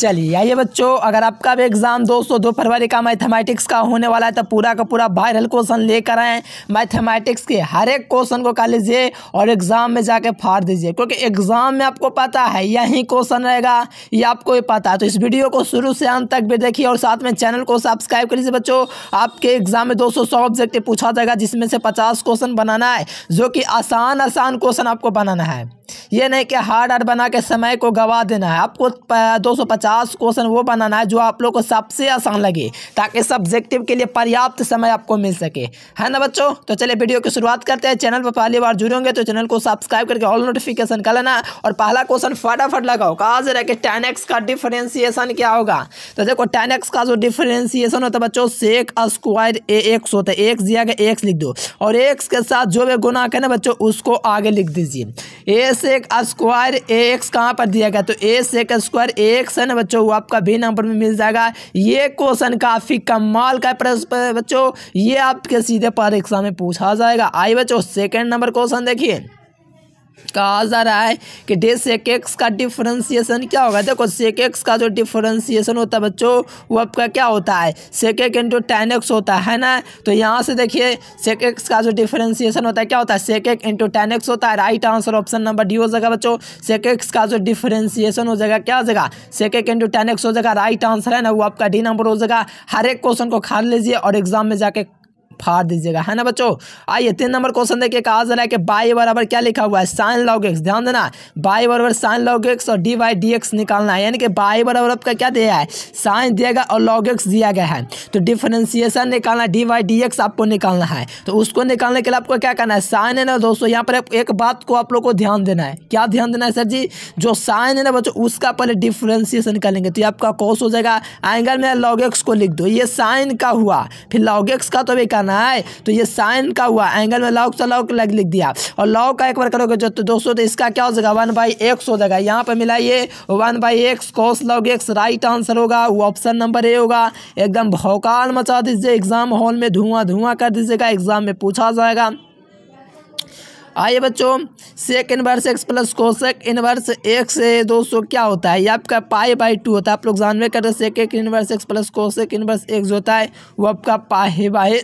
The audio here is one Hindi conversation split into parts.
चलिए आइए बच्चों अगर आपका भी एग्ज़ाम दोस्तों दो फरवरी का मैथमेटिक्स का होने वाला है तो पूरा का पूरा वायरल क्वेश्चन लेकर आएँ मैथमेटिक्स के हर एक क्वेश्चन को कर लीजिए और एग्ज़ाम में जाके फाड़ दीजिए क्योंकि एग्ज़ाम में आपको पता है यही क्वेश्चन रहेगा ये आपको ही पता है तो इस वीडियो को शुरू से अंत तक भी देखिए और साथ में चैनल को सब्सक्राइब कर लीजिए बच्चों आपके एग्ज़ाम में दोस्तों सौ ऑब्जेक्टिव पूछा जाएगा जिसमें से पचास क्वेश्चन बनाना है जो कि आसान आसान क्वेश्चन आपको बनाना है ये नहीं कि हार्ड हार्ड बना के समय को गवा देना है आपको दो सौ पचास क्वेश्चन वो बनाना है जो आप लोग को सबसे आसान लगे ताकि सब्जेक्टिव के लिए पर्याप्त समय आपको मिल सके है ना बच्चों तो चलिए वीडियो की शुरुआत करते हैं चैनल पर पहली बार जुड़े होंगे तो चैनल को सब्सक्राइब करके ऑल नोटिफिकेशन कर लेना और पहला क्वेश्चन फटाफट लगाओ कहा से रहा कि टेन एक्स का डिफ्रेंसिएशन क्या होगा तो देखो टेन एक्स का जो डिफ्रेंसिएशन होता है बच्चों सेक स्क्वायर ए एक्स होता है एक्स दिया गया एक्स लिख दो और एक्स के साथ जो भी गुना करें बच्चों उसको आगे लिख दीजिए ए से स्क्वायर ए एक्स कहाँ पर दिया गया तो ए से स्क्वायर ए एक्स है ना बच्चों वो आपका भी नंबर में मिल जाएगा ये क्वेश्चन काफ़ी कमाल का है बच्चों ये आपके सीधे पर एग्जाम में पूछा जाएगा आई बच्चों सेकेंड नंबर क्वेश्चन देखिए कहा जा रहा है कि डे सेक एक्स का डिफरेंशिएशन क्या होगा देखो सेक एक्स का जो डिफरेंशिएशन होता है बच्चों वो आपका क्या होता है सेक एक इंटू टेन एक्स होता है ना तो यहाँ से देखिए सेक एक्स का जो डिफरेंशिएशन होता है क्या होता है सेक एक इंटू टेन एक्स होता है right answer option number D हो जाएगा बच्चों सेक एक्स का जो डिफरेंशिएशन हो जाएगा क्या हो जाएगा सेक एक इंटू टेन एक्स हो जाएगा राइट आंसर है ना वो आपका डी नंबर हो जाएगा हर एक क्वेश्चन को खान लीजिए और एग्जाम में जाके फाड़ दीजिएगा है ना बच्चों आइए तीन नंबर क्वेश्चन देखिए कहा जा रहा है कि बाई बराबर क्या लिखा हुआ है साइन लॉग एक्स ध्यान देना बाई बराबर साइन लॉग एक्स और डी वाई डी एक्स निकालना है यानी कि बाई बराबर आपका क्या दिया है साइन दिया गया और लॉग एक्स दिया गया है तो डिफ्रेंसिएशन निकालना डी वाई डी एक्स आपको निकालना है तो उसको निकालने के लिए आपको क्या करना है साइन है ना दोस्तों यहाँ पर एक बात को आप लोग को ध्यान देना है क्या ध्यान देना है सर जी जो साइन है ना बच्चों उसका पहले डिफ्रेंसिएशन निकालेंगे तो ये आपका कॉस हो जाएगा एंगल में लॉग एक्स को लिख दो ये साइन का हुआ फिर लॉग एक्स का तो भी करना करना है तो ये साइन का हुआ एंगल में लॉक से लॉक लग लिख दिया और लॉक का एक बार करोगे जो तो दोस्तों तो इसका क्या हो जाएगा वन बाई एक्स हो जाएगा यहाँ पर मिला ये one by x cos log x right answer होगा वो ऑप्शन नंबर ए होगा एकदम भौकाल मचा दीजिए एग्जाम हॉल में धुआं धुआं कर दीजिएगा एग्जाम में पूछा जाएगा आइए बच्चों sec inverse x plus cosec inverse एक से दो सौ क्या होता है ये आपका पाए बाई टू होता है आप लोग जानवे कर रहे सेक एक inverse x plus cosec inverse एक जो होता है वो आपका पाए बाई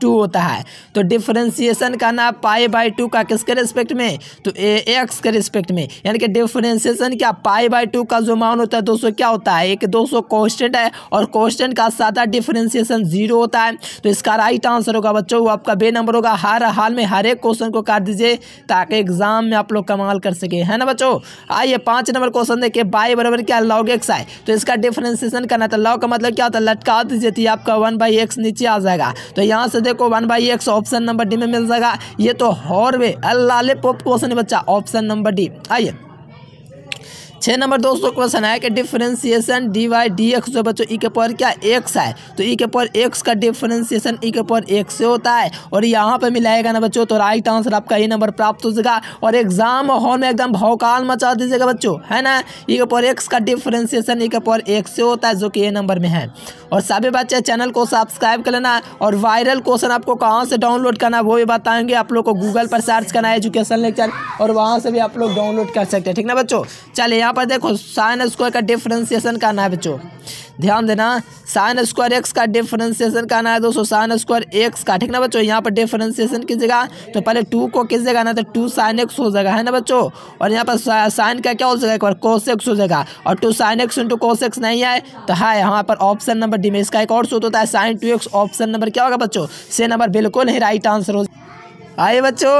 टू होता है तो डिफरेंशिएशन का नाम पाए बाई टू का किसके रिस्पेक्ट में तो ए एक्स के रिस्पेक्ट में यानी कि डिफरेंशिएशन क्या पाए बाई टू का जो मान होता है दो सौ क्या होता है एक दो सौ कॉन्स्टेंट है और कॉन्स्टेंट का सादा डिफरेंशिएशन जीरो होता है तो इसका राइट आंसर होगा बच्चों वो आपका बे नंबर होगा हर हाल में हर एक क्वेश्चन को काट दीजिए दीजिए ताकि एग्ज़ाम में आप लोग कमाल कर सके है ना बच्चों आइए पांच नंबर क्वेश्चन देखिए बाई बराबर क्या लॉग एक्स आए तो इसका डिफ्रेंसिएशन करना था लॉग का मतलब क्या होता है लटका दीजिए तो आपका वन बाई एक्स नीचे आ जाएगा तो यहाँ से देखो one by x option number D में मिल जाएगा ये तो हॉरवे अल्लाह पोप क्वेश्चन बच्चा ऑप्शन नंबर डी आइए छः नंबर दोस्तों क्वेश्चन है कि differentiation d y d x जो बच्चों ई e के पर क्या एक्स है तो ई e के पर एक्स का डिफ्रेंसिएशन ई e के पर एक्स से होता है और यहाँ पर मिलाएगा ना बच्चों तो राइट आंसर आपका ये नंबर प्राप्त हो जाएगा और एग्जाम हॉल में एकदम भौकाल मचा दीजिएगा बच्चों है ना ई के पर एक्स का डिफ्रेंसिएशन ई के पर एक्स से होता है जो कि ए नंबर में है और सभी बच्चे चैनल को सब्सक्राइब कर लेना और वायरल क्वेश्चन आपको कहाँ से डाउनलोड करना है वो भी बताएंगे आप लोग को गूगल पर सर्च करना है एजुकेशन लेक्चर और वहाँ से भी आप लोग डाउनलोड कर सकते हैं ठीक ना बच्चों चलिए यहाँ पर देखो साइन स्क्वायर का डिफ्रेंसिएशन करना है बच्चों ध्यान देना साइन स्क्वायर एक्स का डिफ्रेंसिएशन का ना है दोस्तों साइन स्क्वायर एक्स का ठीक ना बच्चों यहाँ पर डिफ्रेंसिएशन कीजिएगा तो पहले टू को किस जगह ना तो टू साइन एक्स हो जाएगा है ना बच्चों और यहाँ पर साइन का क्या हो जाएगा एक बार कोस एक्स हो जाएगा और two sine x into cos x नहीं आए तो है यहाँ पर ऑप्शन नंबर डी में इसका एक और सूत होता है sine two x option number क्या होगा बच्चों से नंबर बिल्कुल ही राइट आंसर हो आए बच्चों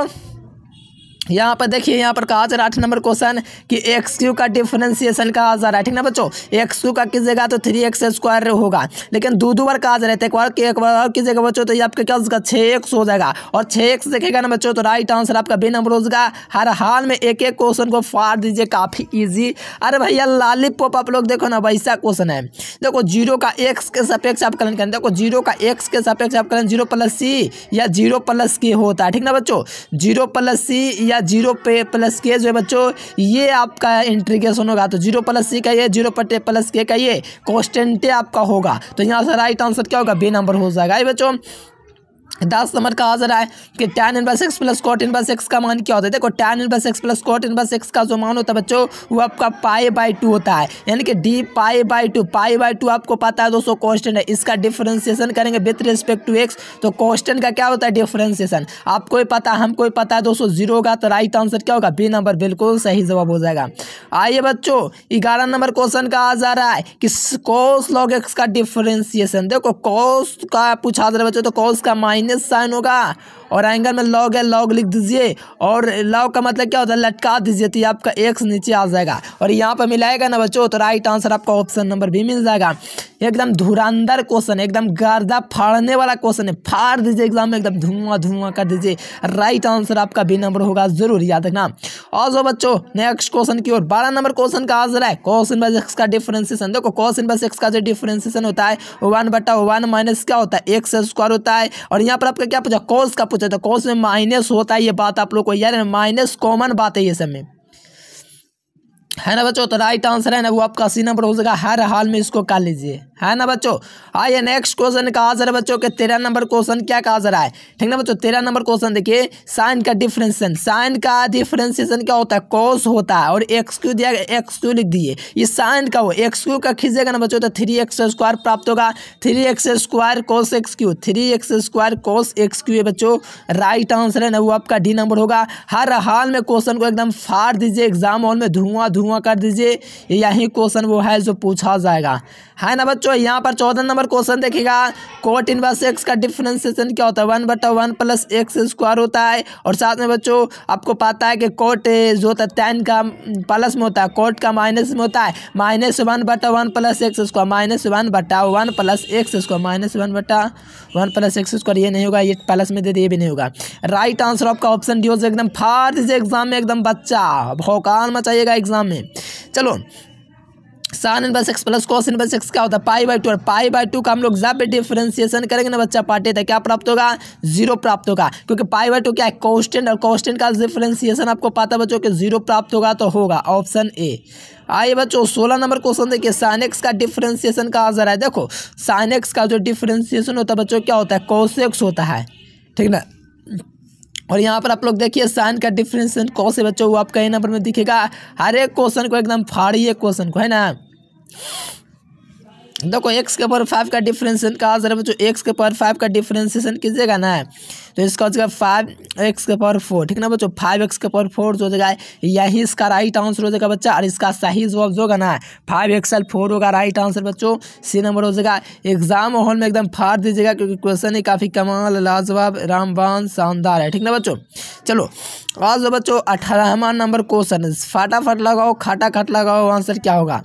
यहाँ पर देखिए यहाँ पर कहा जा रहा है आठ नंबर क्वेश्चन कि एक्स क्यू का डिफरेंशिएशन कहा जा रहा है ठीक ना बच्चों एक्स क्यू का किस जगह तो थ्री एक्स स्क्वायर होगा लेकिन दो दो बार कहा जा रहा है एक बार एक बार और किस जगह बच्चों तो ये आपका क्या हो छः एक्स हो जाएगा और छः एक्स देखेगा ना बच्चों तो राइट आंसर आपका बी नंबर हो जाएगा हर हाल में एक एक क्वेश्चन को फाड़ दीजिए काफ़ी ईजी अरे भैया लालीपॉप आप लोग देखो ना वैसा क्वेश्चन है देखो जीरो का एक्स के सापेक्ष कलन करें देखो जीरो का एक्स के सापेक्ष कलन जीरो प्लस सी या जीरो प्लस के होता है ठीक ना बच्चों जीरो प्लस सी या गया जीरो पे प्लस के जो है बच्चों ये आपका इंट्रीगेशन होगा तो जीरो प्लस सी का ये जीरो पटे प्लस के का ये कॉन्स्टेंटे आपका होगा तो यहाँ से राइट आंसर क्या होगा बे नंबर हो जाएगा बच्चों दस नंबर का आज रहा है कि ten in inverse x plus coat inverse x का मान क्या होता है देखो ten in inverse x plus coat inverse x का जो मान होता है बच्चों वो आपका पाए बाई टू होता है यानी कि d pi by two pi by two आपको पता है दोस्तों कॉन्स्टेंट है इसका डिफ्रेंसिएशन करेंगे विथ रिस्पेक्ट टू एक्स तो कॉन्स्टेंट का क्या होता है डिफ्रेंसिएशन आपको ही पता है हमको ही पता है दोस्तों जीरो होगा तो राइट आंसर क्या होगा बी नंबर बिल्कुल सही जवाब हो जाएगा आइए बच्चों ग्यारह नंबर क्वेश्चन का आज आ रहा है कि कॉस लॉग एक्स का डिफ्रेंसिएशन देखो कॉस का पूछा जा रहा है बच्चों तो कॉस का माइन 熱祭のが और एंगल में लॉग है लॉग लिख दीजिए और लॉग का मतलब क्या होता है लटका दीजिए तो आपका एक नीचे आ जाएगा और यहाँ पर मिलाएगा ना बच्चों तो राइट आंसर आपका ऑप्शन नंबर भी मिल जाएगा एकदम धुरंधर क्वेश्चन एकदम गर्दा फाड़ने वाला क्वेश्चन है फाड़ दीजिए एग्जाम में एकदम धुआं धुआं कर दीजिए राइट आंसर आपका बी नंबर होगा जरूर याद रखना और जो बच्चों नेक्स्ट क्वेश्चन की ओर बारह नंबर क्वेश्चन का आंसर है क्वेश्चन बस एक्स का डिफ्रेंसिएशन देखो क्वेश्चन बस एक्स का जो डिफ्रेंसिएशन होता है वन बटा वन माइनस क्या होता है एक्स स्क्वायर होता है और यहाँ पर आपका क्या पूछा कॉस का पूछा था तो कौन से माइनस होता है ये बात आप लोग को यार माइनस कॉमन बात है ये सब में है ना बच्चों तो राइट आंसर है ना वो आपका सी नंबर हो जाएगा हर हाल में इसको कर लीजिए है ना बच्चों आइए नेक्स्ट क्वेश्चन का आंसर है बच्चों के तेरह नंबर क्वेश्चन क्या का आंसर है ठीक ना बच्चों तेरह नंबर क्वेश्चन देखिए साइन का डिफ्रेंसन साइन का डिफरेंसिएशन क्या होता है कोस होता है और एक्स क्यू दिया एक्स क्यू लिख दिए ये साइन का हो एक्स क्यू का खींचेगा ना बच्चों तो थ्री एक्स स्क्वायर प्राप्त होगा three x square cos x cube three x square cos x cube है बच्चों राइट आंसर है ना वो आपका डी नंबर होगा हर हाल में क्वेश्चन को एकदम फाड़ दीजिए एग्जाम हॉल में धुआं धुआं धुआं कर दीजिए यही क्वेश्चन वो है जो पूछा जाएगा है ना बच्चों यहाँ पर चौदह नंबर क्वेश्चन देखेगा कोट इन बस एक्स का डिफ्रेंसिएशन क्या होता है वन बटा वन प्लस एक्स स्क्वायर होता है और साथ में बच्चों आपको पता है कि कोट जो होता है टेन का प्लस में होता है कोट का माइनस में होता है माइनस वन बटा one plus x square minus one बटा one plus x square minus one बटा वन प्लस एक्स स्क्वायर ये नहीं होगा ये प्लस में दे दिए भी नहीं होगा राइट आंसर आपका ऑप्शन डी हो एकदम फाड़ दीजिए एग्जाम में एकदम बच्चा भौकाल मचाइएगा एग्जाम में में चलो सान इन बस एक्स प्लस कॉस इन बस एक्स क्या होता है पाई बाई टू और पाई बाई टू का हम लोग जब डिफ्रेंसिएशन करेंगे ना बच्चा पार्टी था क्या प्राप्त होगा जीरो प्राप्त होगा क्योंकि पाई बाई टू क्या है कॉन्स्टेंट और कॉन्स्टेंट का डिफ्रेंसिएशन आपको पता है बच्चों के जीरो प्राप्त होगा तो होगा ऑप्शन ए आइए बच्चों सोलह नंबर क्वेश्चन देखिए साइनेक्स का डिफ्रेंसिएशन का आंसर है देखो साइनेक्स का जो डिफ्रेंसिएशन होता है बच्चों क्या होता है कॉसेक्स होता है ठीक ना और यहाँ पर आप लोग देखिए साइन का डिफरेंस कौन से बच्चों वो आपका ए नंबर में दिखेगा हर एक क्वेश्चन को एकदम फाड़िए क्वेश्चन को है ना देखो एक्स के ऊपर फाइव का डिफ्रेंसिएशन कहा है बच्चों एक्स के ऊपर फाइव का डिफ्रेंसिएशन कीजिएगा ना तो इसका हो जाएगा फाइव एक्स के पावर फोर ठीक ना बच्चों फाइव एक्स के पावर फोर जो हो जाएगा यही इसका राइट आंसर हो जाएगा बच्चा और इसका सही जवाब जो होगा ना फाइव एक्सएल फोर होगा राइट आंसर बच्चों सी नंबर हो जाएगा एग्जाम हॉल में एकदम फाड़ दीजिएगा क्योंकि क्वेश्चन ही काफ़ी कमाल लाजवाब रामबान शानदार है ठीक ना बच्चों चलो और जो बच्चों अठारहवा नंबर क्वेश्चन फटाफट लगाओ खाटा खट लगाओ आंसर क्या होगा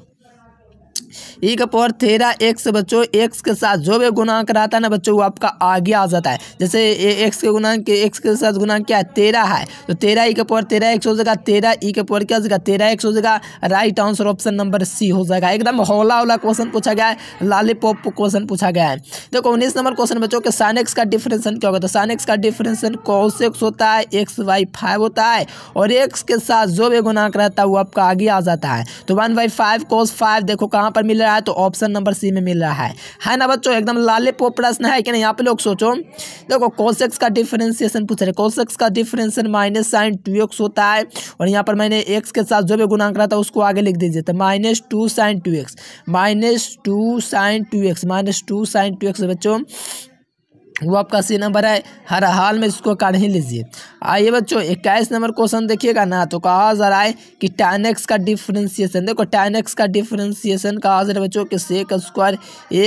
ई का पावर थेरा एक्स बच्चों एक्स के साथ जो भी गुणांक रहता है ना बच्चों वो आपका आगे आ जाता है जैसे एक्स के गुणांक एक्स के साथ गुणांक क्या है तेरह है तो तेरह ई का पावर तेरह एक्स हो जाएगा तेरह ई का पावर क्या हो जाएगा तेरह एक्स हो जाएगा right answer option number C हो जाएगा एकदम होला होला क्वेश्चन पूछा गया है लॉलीपॉप क्वेश्चन पूछा गया है देखो उन्नीस नंबर क्वेश्चन बच्चों के साइन एक्स का डिफरेंशन क्या होगा तो साइन एक्स का डिफरेंसन कॉस एक्स होता है एक्स बाई फाइव होता है और एक्स के साथ जो भी गुणांक रहता है वो आपका आगे आ जाता है तो one by five cos five देखो कहाँ पर मिल रहा है तो ऑप्शन नंबर सी में मिल रहा है है ना बच्चों एकदम लाले पो प्रश्न है कि नहीं यहाँ पे लोग सोचो देखो कोशेक्स का डिफ्रेंसिएशन पूछ रहे कोशेक्स का differentiation minus sine two x होता है और यहाँ पर मैंने एक्स के साथ जो भी गुणांक रहा था उसको आगे लिख दीजिए तो minus two sine two x minus two sine two x minus two sine two x बच्चों वो आपका सी नंबर है हर हाल में इसको काट ही लीजिए आइए बच्चों इक्कीस नंबर क्वेश्चन देखिएगा ना तो कहा जा रहा है कि टेन एक्स का डिफ्रेंसिएशन देखो टेन एक्स का डिफ्रेंसिएशन कहा जा रहा है बच्चों कि सेक स्क्वायर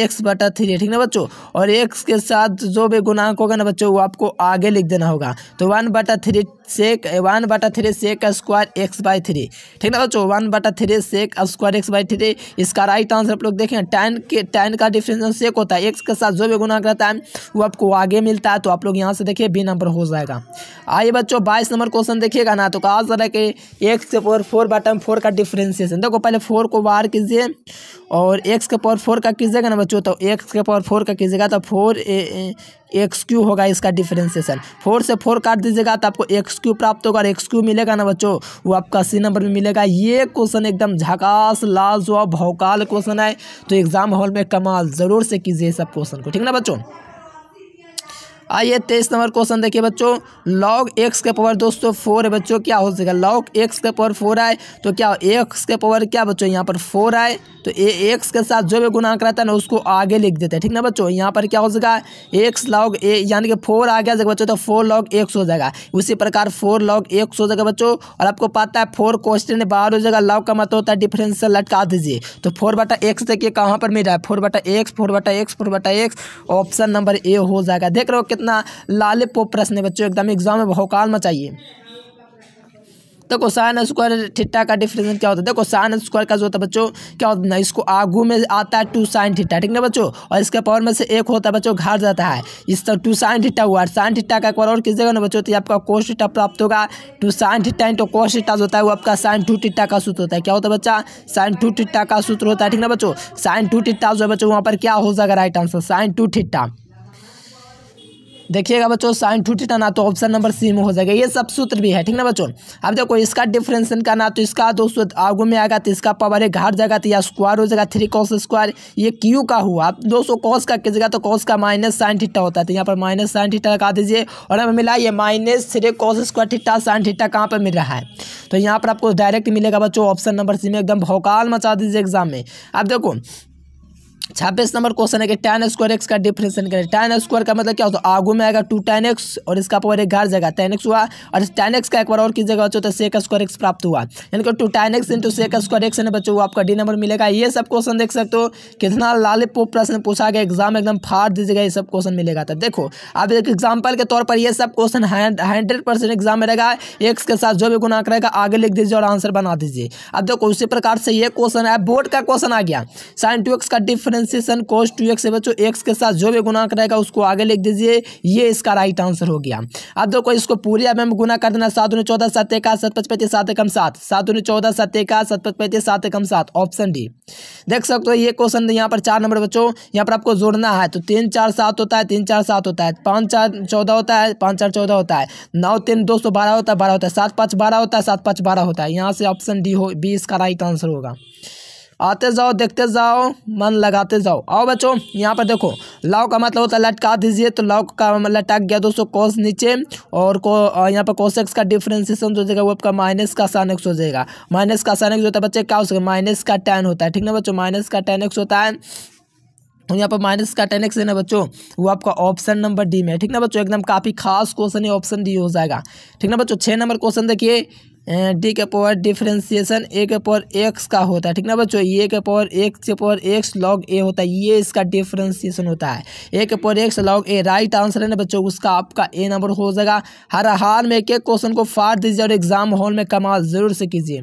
एक्स बटा थ्री ठीक ना बच्चों और एक्स के साथ जो भी गुणांक होगा ना बच्चों वो आपको आगे लिख देना होगा तो वन बटा थ्री सेक वन बटा three sec square x by three ठीक ना बच्चों वन बटा three sec square x by three इसका राइट आंसर आप लोग देखें टेन के टेन का डिफ्रेंशन सेक होता है एक्स के साथ जो भी गुना करता है वो आपको आगे मिलता है तो आप लोग यहाँ से देखिए बी नंबर हो जाएगा आइए बच्चों बाईस नंबर क्वेश्चन देखिएगा ना तो कहा जा रहा है कि एक्स और फोर बटा फोर का डिफ्रेंसिएशन देखो पहले फोर को बाहर कीजिए और एक्स के पावर फोर का कीजिएगा ना बच्चों तो एक्स के पावर फोर का कीजिएगा तो फोर एक्स क्यू होगा इसका डिफ्रेंसिएशन फोर से फोर काट दीजिएगा तो आपको एक्स क्यू प्राप्त होगा और एक्स क्यू मिलेगा ना बच्चों वो आपका सी नंबर में मिलेगा ये क्वेश्चन एकदम झकास लाजवाब भौकाल क्वेश्चन है तो एग्जाम हॉल में कमाल ज़रूर से कीजिए सब क्वेश्चन को ठीक ना बच्चों आइए तेईस नंबर क्वेश्चन देखिए बच्चों लॉग एक्स के पावर दोस्तों फोर है बच्चों क्या हो सकेगा लॉग एक्स के पावर फोर आए तो क्या एक्स के पावर क्या बच्चों यहाँ पर फोर आए तो ए एक्स के साथ जो भी गुना कराता है ना उसको आगे लिख देते हैं ठीक ना बच्चों यहाँ पर क्या हो सकेगा एक्स लॉग ए यानी कि फोर आ गया बच्चों तो फोर लॉग एक्स हो जाएगा उसी प्रकार फोर लॉग एक्स हो जाएगा बच्चों और आपको पता है फोर क्वेश्चन बाहर हो जाएगा लॉग का मत मतलब होता है डिफरेंस लटका दीजिए तो फोर बटा एक्स देखिए कहाँ पर मिल रहा है फोर बटा एक्स फोर बटा एक्स फोर बटा एक्स ऑप्शन नंबर ए हो जाएगा देख रहे हो कितना लाले पोप प्रश्न है बच्चों एकदम एग्जाम में भोकाल मचाइए देखो साइन स्क्वायर ठिट्टा का डिफरेंस क्या होता है देखो साइन स्क्वायर का जो होता है बच्चों क्या होता है इसको आगू में आता है टू साइन ठिट्टा ठीक है बच्चों और इसके पावर में से एक होता है बच्चों घर जाता है इस तरह टू साइन ठिट्टा हुआ साइन ठिट्टा का एक और किस जगह ना बच्चों तो आपका कोस ठिट्टा प्राप्त होगा two sine theta into cos theta होता है वो आपका साइन टू ठिट्टा का सूत्र होता है क्या होता है बच्चा साइन टू ठिट्टा का सूत्र होता है ठीक है ना बच्चों साइन टू ठिट्टा जो है बच्चों वहाँ पर क्या हो जाएगा right answer sine two theta देखिएगा बच्चों साइन टू टीटा ना तो ऑप्शन नंबर सी में हो जाएगा ये सब सूत्र भी है ठीक ना बच्चों अब देखो इसका का करना तो इसका दो सौ आगो में आएगा तो इसका पावर है घाट जाएगा तो या स्क्वायर हो जाएगा थ्री कॉस स्क्वायर ये क्यू का हुआ दोस्तों दो सौ कॉस का कीजिएगा तो कॉस का माइनस साइन थीटा होता है तो यहाँ पर माइनस साइन थीटा लगा दीजिए और हमें मिला ये minus three cos square theta sine theta कहाँ पर मिल रहा है तो यहाँ पर आपको डायरेक्ट मिलेगा बच्चों ऑप्शन नंबर सी में एकदम भौकाल मचा दीजिए एग्जाम में अब देखो छब्बीस नंबर क्वेश्चन है कि टेन स्क्वायर एक्स का डिफरेंशिएशन करें टेन स्क्वायर का मतलब क्या होता है आगू में आएगा टू टेन एक्स और इसका पावर एक घर जाएगा टेन एक्स हुआ और टेन एक्स का एक बार और किस जगह बच्चों तो सेक स्क्वायर एक्स प्राप्त हुआ यानी कि two tan x into sec square x है बच्चों आपका डी नंबर मिलेगा ये सब क्वेश्चन देख सकते हो कितना लालीपोप प्रश्न पूछा गया एग्जाम एकदम फाड़ दीजिएगा ये सब क्वेश्चन मिलेगा तो देखो अब एक एग्जाम्पल के तौर पर यह सब क्वेश्चन हंड्रेड परसेंट एग्जाम में रहेगा एक्स के साथ जो भी गुना करेगा आगे लिख दीजिए और आंसर बना दीजिए अब देखो उसी प्रकार से ये क्वेश्चन है बोर्ड का क्वेश्चन आ गया साइन टू एक्स का difference condensation cos two x बच्चों एक्स के साथ जो भी गुना करेगा उसको आगे लिख दीजिए ये इसका राइट आंसर हो गया अब देखो इसको पूरी अब गुना कर देना सात उन्नीस चौदह सत्य का सत पच पैंतीस सात एकम सात सात उन्नीस चौदह सत्य का सत पच पैंतीस सात एकम सात ऑप्शन डी देख सकते हो ये क्वेश्चन यहाँ पर चार नंबर बच्चों यहाँ पर आपको जोड़ना है तो तीन चार सात होता है तीन चार सात होता है पाँच चार चौदह होता है पाँच चार चौदह होता है नौ तीन दो सौ बारह होता है बारह होता है सात पाँच बारह होता है सात पाँच बारह होता है यहाँ से ऑप्शन डी हो बी इसका राइट आंसर होगा आते जाओ देखते जाओ मन लगाते जाओ आओ बच्चों यहाँ पर देखो लाओ का मतलब होता है लटका दीजिए तो लाओ का मतलब लटक गया दोस्तों कोस नीचे और को यहाँ पर कोसेक्स का डिफ्रेंसिएशन जो जाएगा वो आपका माइनस का सान एक्स हो जाएगा माइनस का सान एक्स होता है बच्चे क्या हो सके माइनस का टेन होता है ठीक ना बच्चों माइनस का टेन एक्स होता है और तो यहाँ पर माइनस का टेन एक्स है ना बच्चों वो आपका ऑप्शन नंबर डी में है ठीक ना बच्चों एकदम काफ़ी खास क्वेश्चन है ऑप्शन डी हो जाएगा ठीक ना बच्चों छः नंबर क्वेश्चन देखिए डी के पावर डिफ्रेंसिएशन ए के पावर एक्स का होता है ठीक ना बच्चों ए के पावर एक्स के पावर एक्स लॉग ए होता है ये इसका डिफ्रेंसिएशन होता है ए के power x log a right answer है ना बच्चों उसका आपका ए नंबर हो जाएगा हर हाल में एक एक क्वेश्चन को फाड़ दीजिए और एग्जाम हॉल में कमाल ज़रूर से कीजिए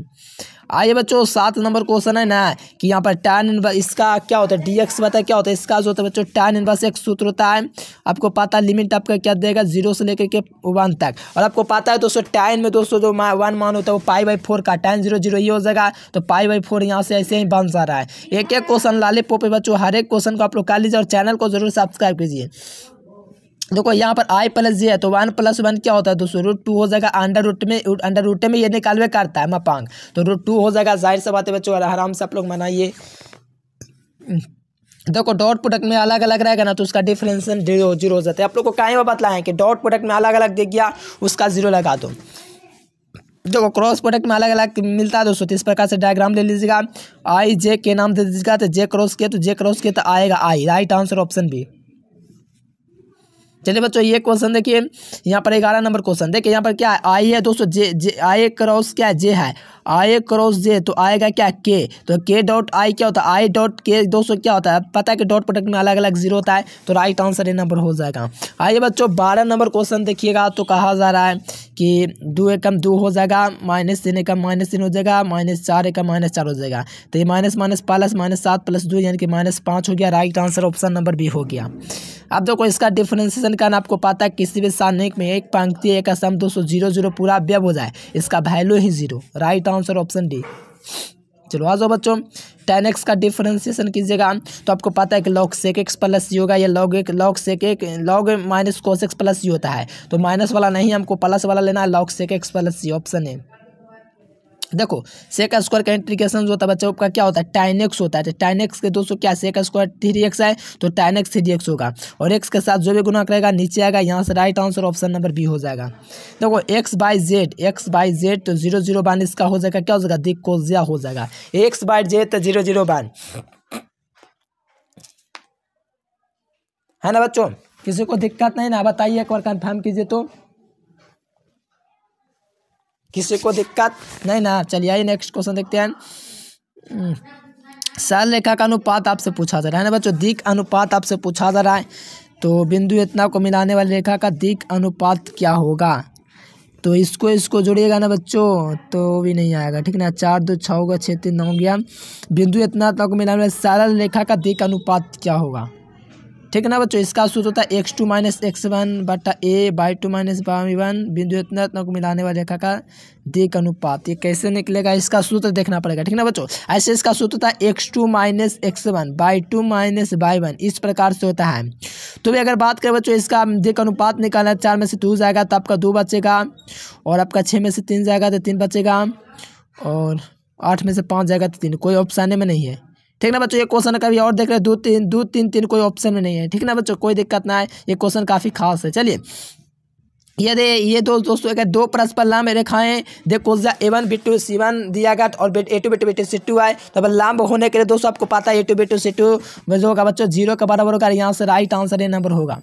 आइए बच्चों सात नंबर क्वेश्चन है ना कि यहाँ पर टैन इनवर्स इसका क्या होता है डी एक्स बताया क्या होता है इसका जो होता है बच्चों टैन इनवर्स एक सूत्र होता है आपको पता है लिमिट आपका क्या देगा जीरो से लेकर के वन तक और आपको पता है दोस्तों टैन में दोस्तों जो वन मान होता है वो पाई बाई फोर का टैन जीरो जीरो ये हो जाएगा तो पाई बाई फोर यहाँ से ऐसे ही बन जा रहा है एक एक क्वेश्चन लाले पोपे बच्चों हर एक क्वेश्चन को आप लोग कर लीजिए और चैनल को जरूर सब्सक्राइब कीजिए देखो यहाँ पर आई प्लस जे है तो वन प्लस वन क्या होता है दोस्तों रूट टू हो जाएगा अंडर रूट में अंडर रूट में ये निकालवे करता है मपांग तो रूट टू हो जाएगा जाहिर से बात है बच्चों आराम से आप लोग मनाइए देखो डॉट प्रोडक्ट में अलग अलग रहेगा ना तो उसका डिफरेंसन जीरो जीरो हो जाता है आप लोग को कायम बतलाएं कि डॉट प्रोडक्ट में अलग अलग दे गया उसका जीरो लगा दो देखो क्रॉस प्रोडक्ट में अलग अलग मिलता है दोस्तों तो इस प्रकार से डायग्राम ले लीजिएगा आई जे के नाम दे दीजिएगा तो जे क्रॉस के तो जे क्रॉस के तो आएगा आई राइट आंसर ऑप्शन बी चलिए बच्चों ये क्वेश्चन देखिए यहाँ पर ग्यारह नंबर क्वेश्चन देखिए यहाँ पर क्या है आई है दोस्तों जे जे आई क्रॉस क्या है जे है आई क्रॉस जे तो आएगा क्या के तो के डॉट आई क्या होता है आई डॉट के दोस्तों क्या होता है पता है कि डॉट प्रोडक्ट में अलग अलग जीरो होता है तो राइट आंसर ये नंबर हो जाएगा आइए बच्चों बारह नंबर क्वेश्चन देखिएगा तो कहा जा रहा है कि दो एकम दो हो जाएगा माइनस तीन एकम माइनस तीन हो जाएगा माइनस चार एकम माइनस चार हो जाएगा तो ये माइनस माइनस प्लस माइनस सात प्लस दो यानी कि माइनस पाँच हो गया right answer option number B हो गया अब देखो इसका डिफ्रेंसिएशन करना आपको पता है किसी भी सारणिक में एक पंक्ति एक असम दो सौ जीरो जीरो पूरा व्यव हो जाए इसका वैल्यू ही जीरो राइट इसका आंसर ऑप्शन डी चलो आ जाओ बच्चों टेन एक्स का डिफ्रेंसिएशन कीजिएगा तो आपको पता है कि log sec x plus C होगा या लॉग एक लॉग सेक एक log minus cos x plus C होता है तो माइनस वाला नहीं हमको प्लस वाला लेना है log sec x plus C option है देखो सेक स्क्वायर का इंट्रीकेशन जो होता है बच्चों का क्या होता है टाइनेक्स होता है टाइनेक्स तो के दोस्तों क्या सेक स्क्वायर थ्री एक्स आए तो टाइनेक्स थ्री एक्स होगा और एक्स के साथ जो भी गुना करेगा नीचे आएगा यहाँ से right answer option number B हो जाएगा देखो x by z x by z तो जीरो जीरो वन इसका हो जाएगा क्या हो जाएगा दिक कोजिया हो जाएगा एक्स बाई जेड तो जीरो जीरो वन है ना बच्चों किसी को दिक्कत नहीं ना बताइए एक बार कन्फर्म कीजिए तो किसी को दिक्कत नहीं ना चलिए आइए नेक्स्ट क्वेश्चन देखते हैं सरल रेखा का अनुपात आपसे पूछा जा रहा है ना बच्चों दिक अनुपात आपसे पूछा जा रहा है तो बिंदु इतना को मिलाने वाली रेखा का दिक अनुपात क्या होगा तो इसको इसको जोड़िएगा ना बच्चों तो भी नहीं आएगा ठीक ना चार दो छः होगा छः तीन नौ गया बिंदु इतना तक मिलाने वाले सरल रेखा का दिक अनुपात क्या होगा ठीक है ना बच्चों इसका सूत्र होता है x two minus x one बटा a y two minus y one बिंदु इतना इतना को मिलाने वाले रेखा का दिक अनुपात ये कैसे निकलेगा इसका सूत्र देखना पड़ेगा ठीक है ना बच्चों ऐसे इसका सूत्र होता है x two minus x one y two minus y one इस प्रकार से होता है तो भी अगर बात करें बच्चों इसका दिक अनुपात निकालना चार में से टू जाएगा तो आपका दो बचेगा और आपका छः में से तीन जाएगा तो तीन बचेगा और आठ में से पाँच जाएगा तो तीन कोई ऑप्शन में नहीं है ठीक ना बच्चों ये क्वेश्चन कभी और देख रहे हैं दो तीन दो तीन तीन कोई ऑप्शन में नहीं है ठीक ना बच्चों कोई दिक्कत ना है ये क्वेश्चन काफ़ी खास है चलिए यदि ये दो दोस्तों अगर दो परस्पर लाम रेखाएं देखो a one b two c one दिया गया और a two b two b two c two आए तो अब लाभ होने के लिए दोस्तों आपको पता है a two b two c two जो होगा बच्चों जीरो का बराबर होगा यहाँ से राइट आंसर ये नंबर होगा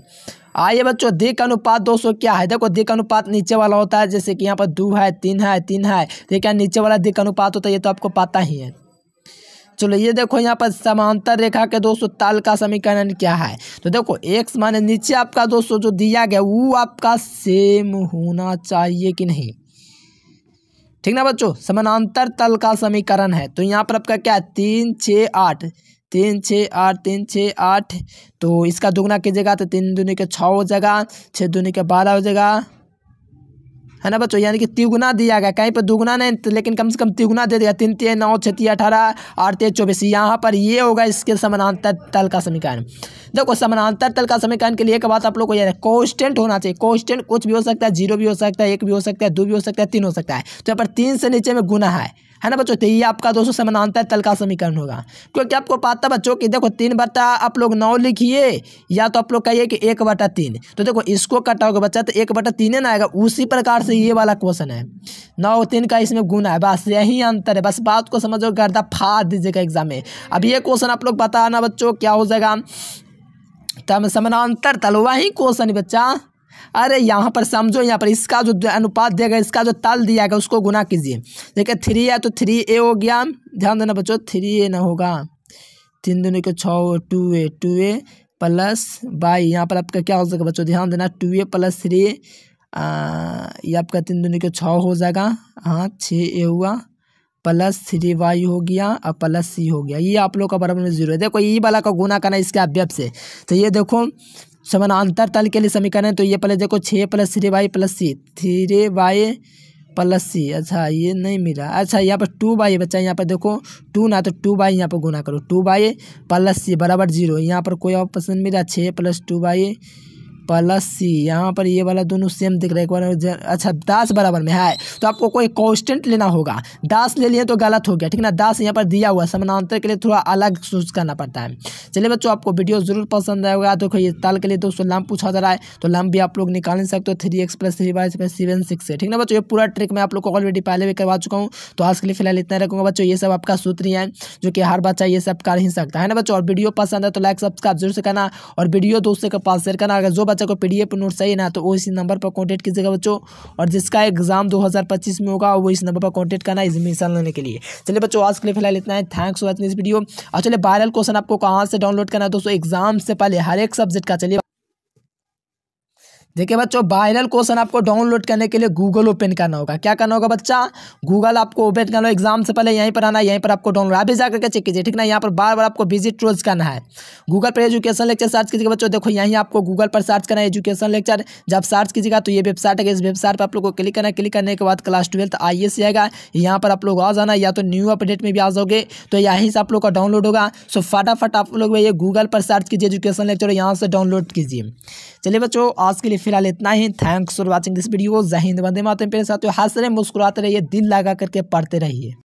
आइए बच्चों दिक अनुपात दोस्तों क्या है देखो दिक अनुपात नीचे वाला होता है जैसे कि यहाँ पर दो है तीन है तीन है देखिए नीचे वाला दिक अनुपात होता है ये तो आपको पता ही है चलो ये देखो यहाँ पर समांतर रेखा के दोस्तों ताल का समीकरण क्या है तो देखो एक्स माने नीचे आपका दोस्तों जो दिया गया वो आपका सेम होना चाहिए कि नहीं ठीक ना बच्चों समानांतर तल का समीकरण है तो यहाँ पर आपका क्या है तीन छः आठ तीन छः आठ तीन छः आठ तो इसका दुगना कीजिएगा तो तीन दुनिया के छः हो जाएगा छः दुनिया के बारह हो जाएगा है ना बच्चों यानी कि तिगुना दिया गया कहीं पर दुगुना नहीं तो लेकिन कम से कम तिगुना दे दिया तीन तीन नौ छत्तीस अठारह आठ तेज चौबीस यहाँ पर ये होगा इसके समानांतर तल का समीकरण देखो समानांतर तल का समीकरण के लिए एक बात आप लोग को याद है कॉन्स्टेंट होना चाहिए कॉन्स्टेंट कुछ भी हो सकता है जीरो भी हो सकता है एक भी हो सकता है दो भी हो सकता है तीन हो सकता है तो यहाँ पर तीन से नीचे में गुना है है ना बच्चों तो ये आपका दोस्तों समानांतर तल का समीकरण होगा क्योंकि आपको पता बच्चों कि देखो तीन बटा आप लोग नौ लिखिए या तो आप लोग कहिए कि एक बटा तीन तो देखो इसको कटाओगे बच्चा तो एक बटा तीन ही ना आएगा उसी प्रकार से ये वाला क्वेश्चन है नौ तीन का इसमें गुना है बस यही अंतर है बस बात को समझो गर्दा फाड़ दीजिएगा एग्जाम में अब ये क्वेश्चन आप लोग बताना बच्चों क्या हो जाएगा तब समानांतर तल वही क्वेश्चन बच्चा अरे यहाँ पर समझो यहाँ पर इसका जो अनुपात दिया गया इसका जो ताल दिया गया उसको गुना कीजिए देखिए थ्री है तो थ्री ए हो गया ध्यान देना बच्चों थ्री ए ना होगा तीन दोनों के छः two a two a plus y यहाँ पर आपका क्या हो जाएगा बच्चों ध्यान देना two a plus three a आपका तीन दोनों के छः हो जाएगा हाँ छः ए हुआ प्लस थ्री वाई हो गया और प्लस सी हो गया ये आप लोग का बराबर में जीरो है देखो ये वाला का गुना करना इसके अभ्यप से तो ये देखो समानांतर तल के लिए समीकरण तो ये पहले देखो छः plus three y plus c three y plus c अच्छा ये नहीं मिला अच्छा यहाँ पर टू बाई बच्चा यहाँ पर देखो टू ना तो टू बाई यहाँ पर गुना करो टू बाई प्लस सी बराबर जीरो यहाँ पर कोई ऑप्शन मिला छः plus two y plus c यहाँ पर ये वाला दोनों सेम दिख रहा है एक बार अच्छा दास बराबर में है हाँ, तो आपको कोई कॉन्स्टेंट लेना होगा दास ले लिए तो गलत हो गया ठीक ना दास यहाँ पर दिया हुआ समानांतर के लिए थोड़ा अलग सोच करना पड़ता है चलिए बच्चों आपको वीडियो जरूर पसंद आएगा तो ये ताल के लिए दोस्तों लंब पूछा जा रहा है तो लंब भी आप लोग निकाल नहीं सकते three x plus three y plus seven six है ठीक ना बच्चों ये पूरा ट्रिक मैं आप लोग को ऑलरेडी पहले भी करवा चुका हूँ तो आज के लिए फिलहाल इतना रखूँगा बच्चों ये सब आपका सूत्र है जो कि हर बच्चा ये सब कर ही सकता है ना बच्चों और वीडियो पसंद है तो लाइक सब्सक्राइब जरूर से करना और वीडियो दोस्तों के पास शेयर करना अगर जो बच्चा बच्चा को पीडीएफ नोट चाहिए ना तो वो इसी नंबर पर कॉन्टैक्ट कीजिएगा बच्चों और जिसका एग्जाम दो में होगा वो इस नंबर पर कॉन्टैक्ट करना एडमिशन लेने के लिए चलिए बच्चों आज के लिए फिलहाल इतना है थैंक्स फॉर वॉचिंग इस वीडियो और चलिए वायरल क्वेश्चन आपको कहाँ से डाउनलोड करना है दोस्तों एग्जाम से पहले हर एक सब्जेक्ट का चलिए देखिए बच्चों वायरल क्वेश्चन आपको डाउनलोड करने के लिए गूगल ओपन करना होगा क्या करना होगा बच्चा गूगल आपको ओपन करना होगा एग्जाम से पहले यहीं पर आना यहीं पर आपको डाउनलोड अभी जाकर के चेक कीजिए ठीक ना यहाँ पर बार बार आपको विजिट रोज करना है गूगल पर एजुकेशन लेक्चर सर्च कीजिएगा बच्चों देखो यहीं आपको गूगल पर सर्च करना है एजुकेशन लेक्चर जब सर्च कीजिएगा तो ये वेबसाइट है इस वेबसाइट पर आप लोग को क्लिक करना है क्लिक करने के बाद क्लास ट्वेल्थ आई एस आएगा यहाँ पर आप लोग आ जाना या तो न्यू अपडेट में भी आ जाओगे तो यहीं से आप लोग का डाउनलोड होगा सो फटाफट आप लोग ये गूगल पर सर्च कीजिए एजुकेशन लेक्चर यहाँ से डाउनलोड कीजिए चलिए बच्चों आज के लिए फिलहाल इतना ही thanks for watching this video जहिंद बंदे वंदे मातम मेरे साथ हंस रहे मुस्कुराते रहिए दिल लगा करके पढ़ते रहिए